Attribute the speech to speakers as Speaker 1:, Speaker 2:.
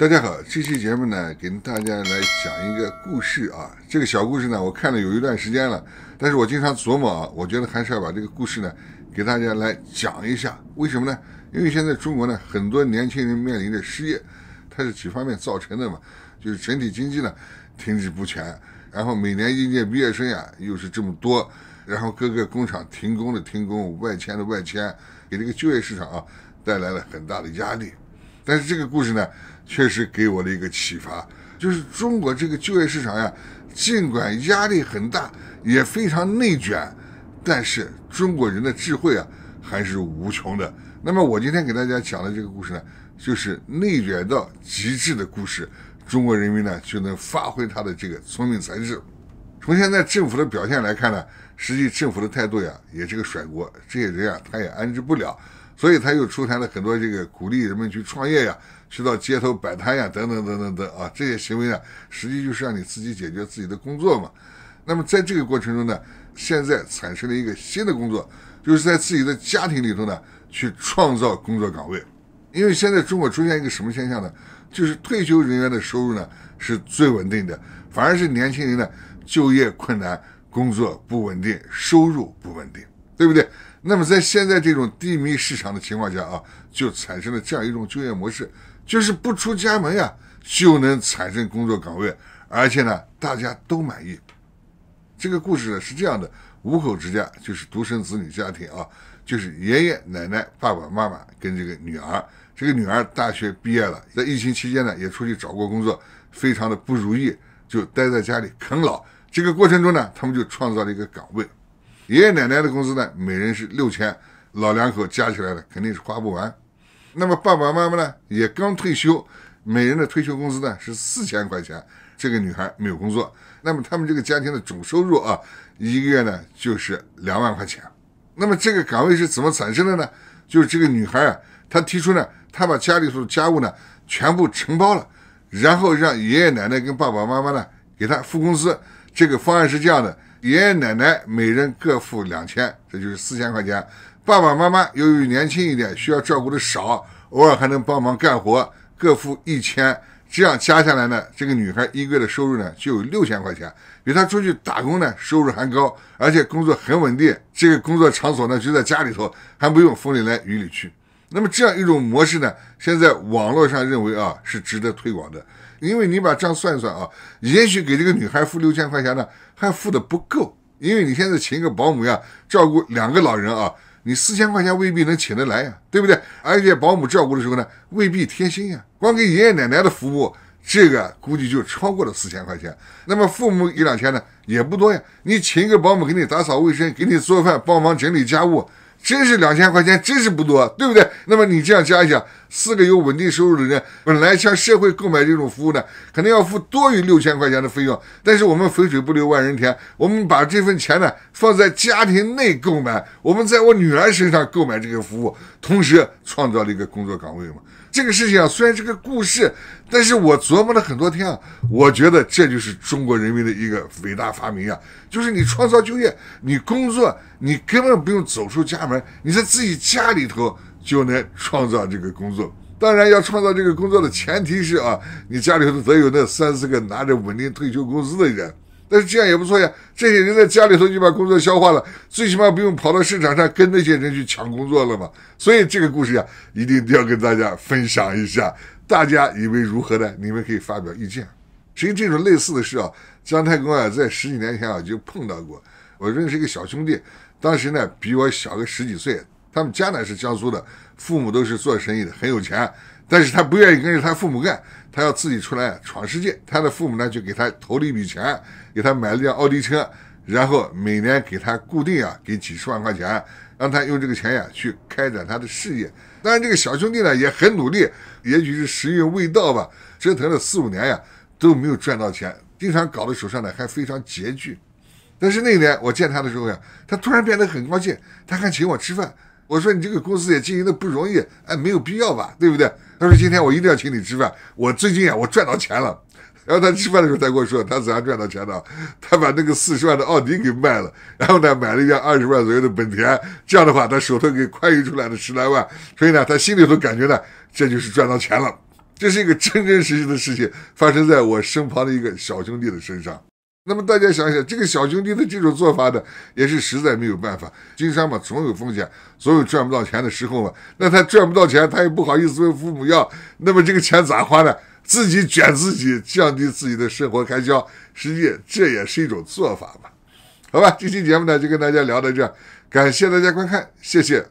Speaker 1: 大家好，这期节目呢，给大家来讲一个故事啊。这个小故事呢，我看了有一段时间了，但是我经常琢磨啊，我觉得还是要把这个故事呢，给大家来讲一下。为什么呢？因为现在中国呢，很多年轻人面临着失业，它是几方面造成的嘛？就是整体经济呢，停滞不前，然后每年应届毕业生呀，又是这么多，然后各个工厂停工的停工，外迁的外迁，给这个就业市场啊，带来了很大的压力。但是这个故事呢，确实给我了一个启发，就是中国这个就业市场呀，尽管压力很大，也非常内卷，但是中国人的智慧啊，还是无穷的。那么我今天给大家讲的这个故事呢，就是内卷到极致的故事，中国人民呢就能发挥他的这个聪明才智。从现在政府的表现来看呢，实际政府的态度呀，也是个甩锅，这些人啊，他也安置不了。所以他又出台了很多这个鼓励人们去创业呀，去到街头摆摊呀，等等等等等啊，这些行为呢，实际就是让你自己解决自己的工作嘛。那么在这个过程中呢，现在产生了一个新的工作，就是在自己的家庭里头呢去创造工作岗位。因为现在中国出现一个什么现象呢？就是退休人员的收入呢是最稳定的，反而是年轻人呢就业困难，工作不稳定，收入不稳定。对不对？那么在现在这种低迷市场的情况下啊，就产生了这样一种就业模式，就是不出家门呀，就能产生工作岗位，而且呢，大家都满意。这个故事是这样的：五口之家就是独生子女家庭啊，就是爷爷奶奶、爸爸妈妈跟这个女儿。这个女儿大学毕业了，在疫情期间呢，也出去找过工作，非常的不如意，就待在家里啃老。这个过程中呢，他们就创造了一个岗位。爷爷奶奶的工资呢，每人是六千，老两口加起来呢，肯定是花不完。那么爸爸妈妈呢，也刚退休，每人的退休工资呢是四千块钱。这个女孩没有工作，那么他们这个家庭的总收入啊，一个月呢就是两万块钱。那么这个岗位是怎么产生的呢？就是这个女孩啊，她提出呢，她把家里所家务呢全部承包了，然后让爷爷奶奶跟爸爸妈妈呢给她付工资。这个方案是这样的。爷爷奶奶每人各付两千，这就是四千块钱。爸爸妈妈由于年轻一点，需要照顾的少，偶尔还能帮忙干活，各付一千。这样加下来呢，这个女孩一个月的收入呢就有六千块钱，比她出去打工呢收入还高，而且工作很稳定。这个工作场所呢就在家里头，还不用风里来雨里去。那么这样一种模式呢，现在网络上认为啊是值得推广的，因为你把账算算啊，也许给这个女孩付六千块钱呢，还付的不够，因为你现在请一个保姆呀，照顾两个老人啊，你四千块钱未必能请得来呀，对不对？而且保姆照顾的时候呢，未必贴心呀，光给爷爷奶奶的服务，这个估计就超过了四千块钱。那么父母一两千呢，也不多呀，你请一个保姆给你打扫卫生，给你做饭，帮忙整理家务。真是两千块钱，真是不多，对不对？那么你这样加一下。四个有稳定收入的人本来向社会购买这种服务的，肯定要付多于六千块钱的费用。但是我们肥水不流外人田，我们把这份钱呢放在家庭内购买，我们在我女儿身上购买这个服务，同时创造了一个工作岗位嘛。这个事情啊，虽然是个故事，但是我琢磨了很多天啊，我觉得这就是中国人民的一个伟大发明啊，就是你创造就业，你工作，你根本不用走出家门，你在自己家里头。就能创造这个工作，当然要创造这个工作的前提是啊，你家里头得有那三四个拿着稳定退休工资的人，但是这样也不错呀。这些人在家里头就把工作消化了，最起码不用跑到市场上跟那些人去抢工作了嘛。所以这个故事呀，一定一定要跟大家分享一下，大家以为如何呢？你们可以发表意见。其实这种类似的事啊，姜太公啊，在十几年前啊就碰到过。我认识一个小兄弟，当时呢比我小个十几岁。他们家呢是江苏的，父母都是做生意的，很有钱，但是他不愿意跟着他父母干，他要自己出来闯世界。他的父母呢就给他投了一笔钱，给他买了辆奥迪车，然后每年给他固定啊给几十万块钱，让他用这个钱呀去开展他的事业。当然，这个小兄弟呢也很努力，也许是时运未到吧，折腾了四五年呀都没有赚到钱，经常搞得手上呢还非常拮据。但是那年我见他的时候呀，他突然变得很高兴，他还请我吃饭。我说你这个公司也经营的不容易，哎，没有必要吧，对不对？他说今天我一定要请你吃饭。我最近啊，我赚到钱了。然后他吃饭的时候他跟我说，他怎样赚到钱的？他把那个四十万的奥迪给卖了，然后呢，买了一辆二十万左右的本田。这样的话，他手头给宽裕出来的十来万，所以呢，他心里头感觉呢，这就是赚到钱了。这是一个真真实实的事情，发生在我身旁的一个小兄弟的身上。那么大家想想，这个小兄弟的这种做法呢，也是实在没有办法。经商嘛，总有风险，总有赚不到钱的时候嘛。那他赚不到钱，他也不好意思问父母要。那么这个钱咋花呢？自己卷自己，降低自己的生活开销，实际这也是一种做法嘛。好吧，这期节目呢就跟大家聊到这，感谢大家观看，谢谢。